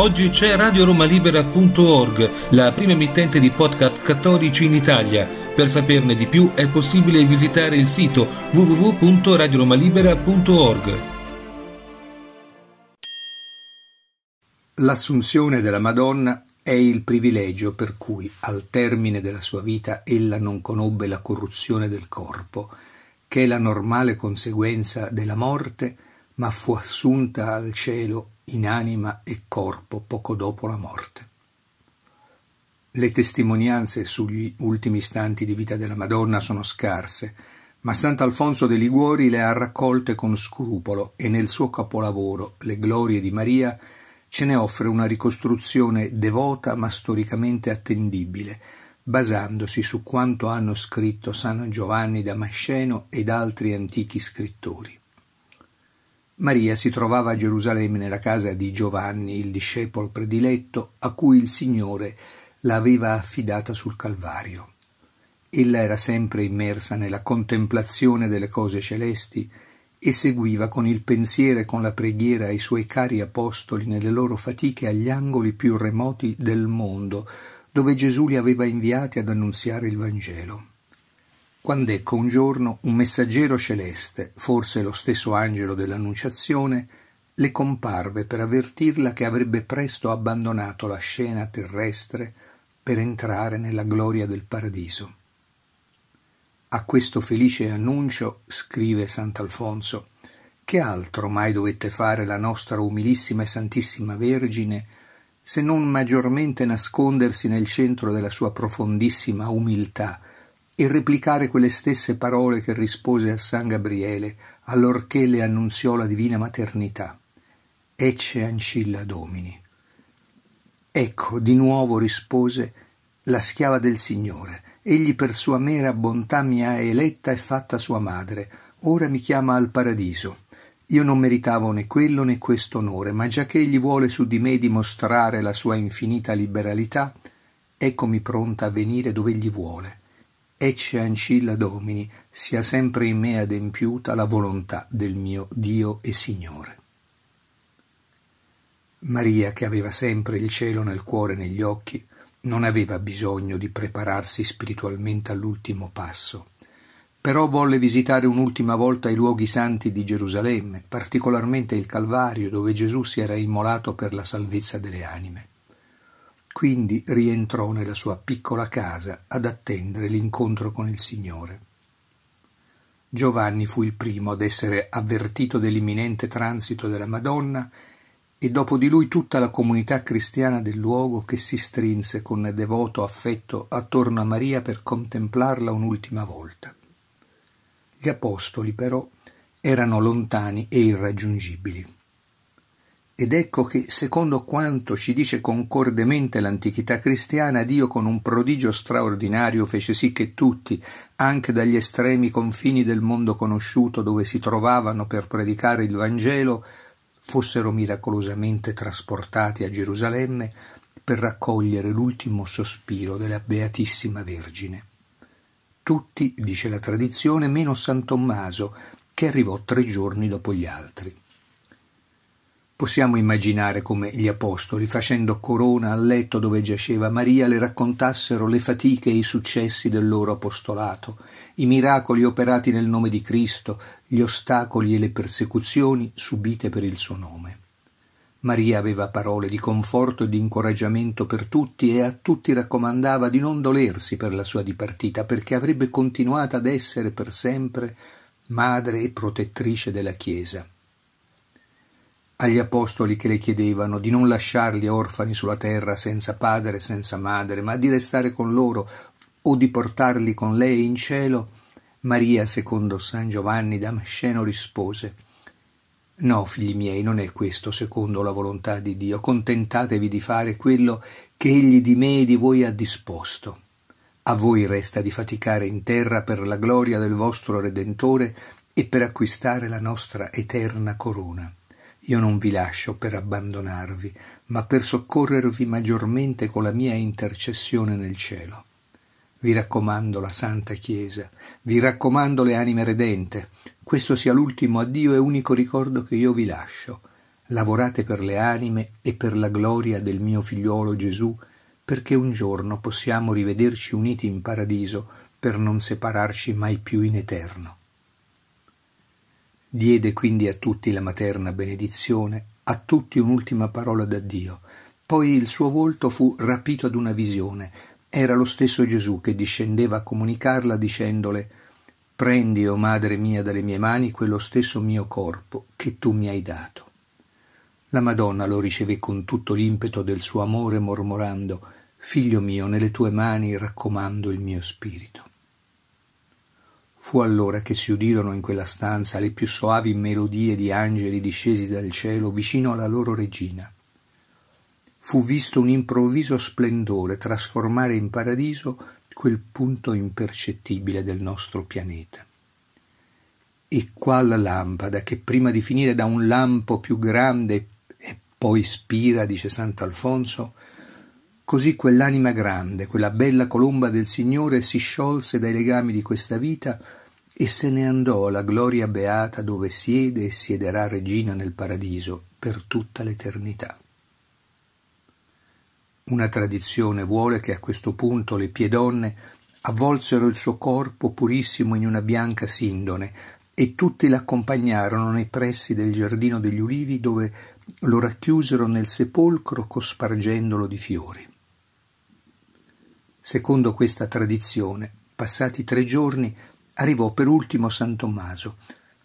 Oggi c'è radioromalibera.org, la prima emittente di podcast cattolici in Italia. Per saperne di più è possibile visitare il sito www.radioromalibera.org. L'assunzione della Madonna è il privilegio per cui al termine della sua vita ella non conobbe la corruzione del corpo, che è la normale conseguenza della morte, ma fu assunta al cielo in anima e corpo poco dopo la morte. Le testimonianze sugli ultimi istanti di vita della Madonna sono scarse, ma Sant'Alfonso de Liguori le ha raccolte con scrupolo e nel suo capolavoro Le glorie di Maria ce ne offre una ricostruzione devota ma storicamente attendibile, basandosi su quanto hanno scritto San Giovanni Damasceno ed altri antichi scrittori. Maria si trovava a Gerusalemme nella casa di Giovanni, il discepolo prediletto, a cui il Signore l'aveva affidata sul Calvario. Ella era sempre immersa nella contemplazione delle cose celesti e seguiva con il pensiero e con la preghiera i suoi cari apostoli nelle loro fatiche agli angoli più remoti del mondo, dove Gesù li aveva inviati ad annunziare il Vangelo quando ecco un giorno un messaggero celeste, forse lo stesso angelo dell'Annunciazione, le comparve per avvertirla che avrebbe presto abbandonato la scena terrestre per entrare nella gloria del paradiso. A questo felice annuncio, scrive Sant'Alfonso, che altro mai dovette fare la nostra umilissima e santissima Vergine se non maggiormente nascondersi nel centro della sua profondissima umiltà, e replicare quelle stesse parole che rispose a San Gabriele allorché le annunziò la divina maternità. Ecce ancilla domini. Ecco, di nuovo rispose la schiava del Signore. Egli per sua mera bontà mi ha eletta e fatta sua madre. Ora mi chiama al paradiso. Io non meritavo né quello né questo onore, ma già che egli vuole su di me dimostrare la sua infinita liberalità, eccomi pronta a venire dove egli vuole Ecce ancilla Domini, sia sempre in me adempiuta la volontà del mio Dio e Signore. Maria, che aveva sempre il cielo nel cuore e negli occhi, non aveva bisogno di prepararsi spiritualmente all'ultimo passo. Però volle visitare un'ultima volta i luoghi santi di Gerusalemme, particolarmente il Calvario, dove Gesù si era immolato per la salvezza delle anime. Quindi rientrò nella sua piccola casa ad attendere l'incontro con il Signore. Giovanni fu il primo ad essere avvertito dell'imminente transito della Madonna e dopo di lui tutta la comunità cristiana del luogo che si strinse con devoto affetto attorno a Maria per contemplarla un'ultima volta. Gli apostoli però erano lontani e irraggiungibili. Ed ecco che, secondo quanto ci dice concordemente l'antichità cristiana, Dio con un prodigio straordinario fece sì che tutti, anche dagli estremi confini del mondo conosciuto dove si trovavano per predicare il Vangelo, fossero miracolosamente trasportati a Gerusalemme per raccogliere l'ultimo sospiro della Beatissima Vergine. Tutti, dice la tradizione, meno San Tommaso, che arrivò tre giorni dopo gli altri. Possiamo immaginare come gli apostoli, facendo corona al letto dove giaceva Maria, le raccontassero le fatiche e i successi del loro apostolato, i miracoli operati nel nome di Cristo, gli ostacoli e le persecuzioni subite per il suo nome. Maria aveva parole di conforto e di incoraggiamento per tutti e a tutti raccomandava di non dolersi per la sua dipartita, perché avrebbe continuato ad essere per sempre madre e protettrice della Chiesa agli apostoli che le chiedevano di non lasciarli orfani sulla terra senza padre, e senza madre, ma di restare con loro o di portarli con lei in cielo, Maria, secondo San Giovanni Damasceno, rispose No, figli miei, non è questo secondo la volontà di Dio, contentatevi di fare quello che Egli di me e di voi ha disposto. A voi resta di faticare in terra per la gloria del vostro Redentore e per acquistare la nostra eterna corona. Io non vi lascio per abbandonarvi, ma per soccorrervi maggiormente con la mia intercessione nel cielo. Vi raccomando la Santa Chiesa, vi raccomando le anime redente. Questo sia l'ultimo addio e unico ricordo che io vi lascio. Lavorate per le anime e per la gloria del mio figliuolo Gesù, perché un giorno possiamo rivederci uniti in paradiso per non separarci mai più in eterno. Diede quindi a tutti la materna benedizione, a tutti un'ultima parola da Dio. Poi il suo volto fu rapito ad una visione. Era lo stesso Gesù che discendeva a comunicarla dicendole Prendi, o oh madre mia, dalle mie mani quello stesso mio corpo che tu mi hai dato. La Madonna lo ricevé con tutto l'impeto del suo amore mormorando Figlio mio, nelle tue mani raccomando il mio spirito. Fu allora che si udirono in quella stanza le più soavi melodie di angeli discesi dal cielo vicino alla loro regina. Fu visto un improvviso splendore trasformare in paradiso quel punto impercettibile del nostro pianeta. E qual lampada che prima di finire da un lampo più grande e poi spira, dice Sant'Alfonso, Così quell'anima grande, quella bella colomba del Signore, si sciolse dai legami di questa vita e se ne andò la gloria beata dove siede e siederà regina nel paradiso per tutta l'eternità. Una tradizione vuole che a questo punto le pie donne avvolsero il suo corpo purissimo in una bianca sindone e tutti l'accompagnarono nei pressi del giardino degli ulivi dove lo racchiusero nel sepolcro cospargendolo di fiori. Secondo questa tradizione, passati tre giorni, Arrivò per ultimo San Tommaso.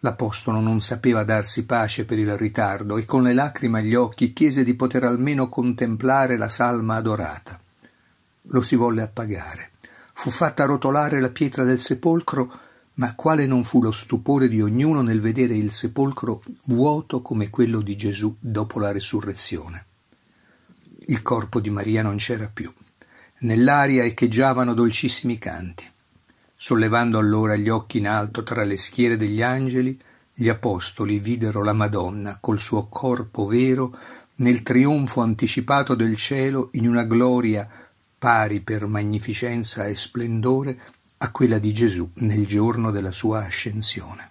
L'apostolo non sapeva darsi pace per il ritardo e con le lacrime agli occhi chiese di poter almeno contemplare la salma adorata. Lo si volle appagare. Fu fatta rotolare la pietra del sepolcro, ma quale non fu lo stupore di ognuno nel vedere il sepolcro vuoto come quello di Gesù dopo la resurrezione. Il corpo di Maria non c'era più. Nell'aria echeggiavano dolcissimi canti. Sollevando allora gli occhi in alto tra le schiere degli angeli, gli apostoli videro la Madonna col suo corpo vero nel trionfo anticipato del cielo in una gloria pari per magnificenza e splendore a quella di Gesù nel giorno della sua ascensione.